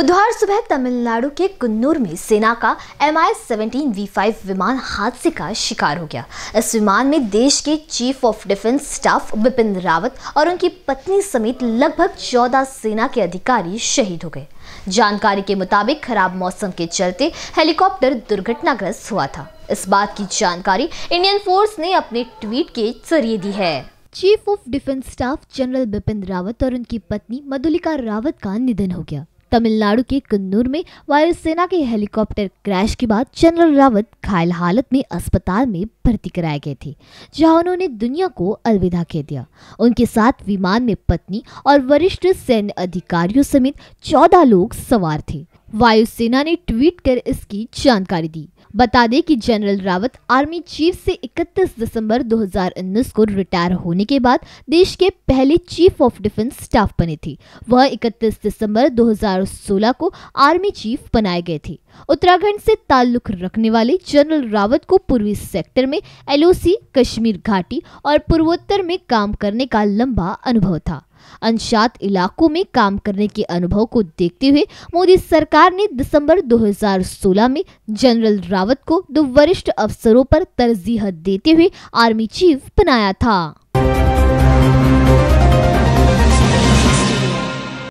बुधवार सुबह तमिलनाडु के कुन्नूर में सेना का M I seventeen V five विमान हादसे का शिकार हो गया इस विमान में देश के chief of defence staff Bipin Rawat और उनकी पत्नी समेत लगभग चौदह सेना के अधिकारी शहीद हो गए जानकारी के मुताबिक खराब मौसम के चलते हेलीकॉप्टर दुर्घटनाग्रस्त हुआ था इस बात की जानकारी इंडियन फोर्स ने अपने ट्वीट के जरिए दी है chief of defence staff general Bipin Rawat और उनकी पत्नी मधुलिका रावत का निधन हो गया तमिलनाडु के कन्नूर में वायुसेना के हेलीकॉप्टर क्रैश के बाद जनरल रावत घायल हालत में अस्पताल में भर्ती कराए गए थे जहां उन्होंने दुनिया को अलविदा कह दिया उनके साथ विमान में पत्नी और वरिष्ठ सैन्य अधिकारियों समेत चौदह लोग सवार थे वायुसेना ने ट्वीट कर इसकी जानकारी दी बता दें कि जनरल रावत आर्मी चीफ से 31 दिसंबर 2019 को रिटायर होने के बाद देश के पहले चीफ ऑफ डिफेंस स्टाफ बने थे वह 31 दिसंबर 2016 को आर्मी चीफ बनाए गए थे उत्तराखंड से ताल्लुक रखने वाले जनरल रावत को पूर्वी सेक्टर में एलओसी कश्मीर घाटी और पूर्वोत्तर में काम करने का लंबा अनुभव था अनशात इलाकों में काम करने के अनुभव को देखते हुए मोदी सरकार ने दिसंबर 2016 में जनरल रावत को दो वरिष्ठ अफसरों पर तरजीह देते हुए आर्मी चीफ बनाया था